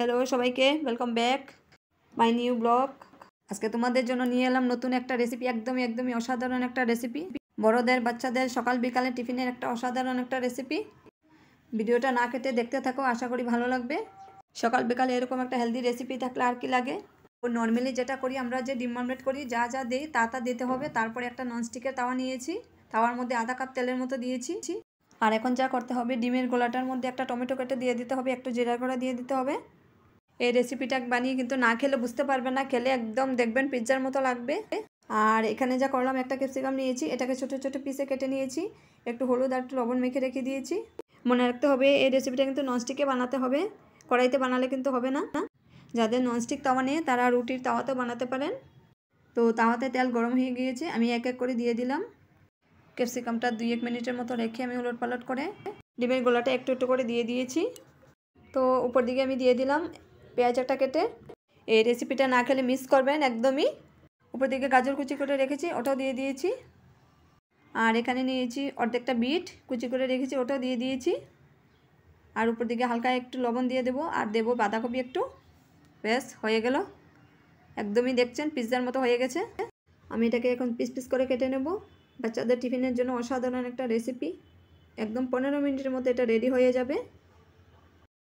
hello সবাইকে welcome back my new blog আজকে তোমাদের জন্য নিয়ে এলাম নতুন একটা রেসিপি একদমই একদমই অসাধারণ একটা রেসিপি বড়দের বাচ্চাদের সকাল বিকালে টিফিনের একটা অসাধারণ একটা রেসিপি ভিডিওটা না কেটে দেখতে থাকো আশা করি ভালো লাগবে সকাল বিকালে এরকম একটা হেলদি রেসিপি থাকলে আর কি লাগে ও নর্মালি যেটা করি আমরা যে ডিম আমলেট করি যা যা দিই তা তা দিতে হবে তারপরে একটা ননস্টিকের তাওয়া নিয়েছি তাওয়ার মধ্যে আধা কাপ তেলের মতো দিয়েছি আর এখন যা করতে হবে ডিমের গোলাটার মধ্যে একটা টমেটো কেটে দিয়ে দিতে হবে একটু জিরা গোড়া দিয়ে দিতে হবে এই রেসিপিটা বানিয়ে কিন্তু না খেলে বুঝতে পারবে না খেলে একদম দেখবেন পিৎজার মতো লাগবে আর এখানে যা করলাম একটা ক্যাপসিকাম নিয়েছি এটাকে ছোট ছোট পিসে কেটে নিয়েছি একটু হলুদ আর একটু লবণ মেখে রেখে দিয়েছি মনে রাখতে হবে এই রেসিপিটা কিন্তু ননস্টিকে বানাতে হবে কড়াইতে বানালে কিন্তু হবে না যাদের ননস্টিক তাওয়া নেই তারা রুটির তাওয়াতেও বানাতে পারেন তো তাওয়াতে তেল গরম হয়ে গিয়েছে আমি এক এক করে দিয়ে দিলাম ক্যাপসিকামটা দুই এক মিনিটের মতো রেখে আমি উলট পালট করে ডিমের গোলাটা একটু একটু করে দিয়ে দিয়েছি তো উপর দিকে আমি দিয়ে দিলাম পেঁয়াজ একটা কেটে এই রেসিপিটা না খেলে মিস করবেন একদমই উপর দিকে গাজর কুচি করে রেখেছি ওটাও দিয়ে দিয়েছি আর এখানে নিয়েছি অর্ধেকটা বিট কুচি করে রেখেছি ওটাও দিয়ে দিয়েছি আর উপর দিকে হালকা একটু লবণ দিয়ে দেবো আর দেবো বাঁধাকপি একটু ব্যাস হয়ে গেল একদমই দেখছেন পিৎজার মতো হয়ে গেছে আমি এটাকে এখন পিস পিস করে কেটে নেব বাচ্চাদের টিফিনের জন্য অসাধারণ একটা রেসিপি একদম পনেরো মিনিটের মতো এটা রেডি হয়ে যাবে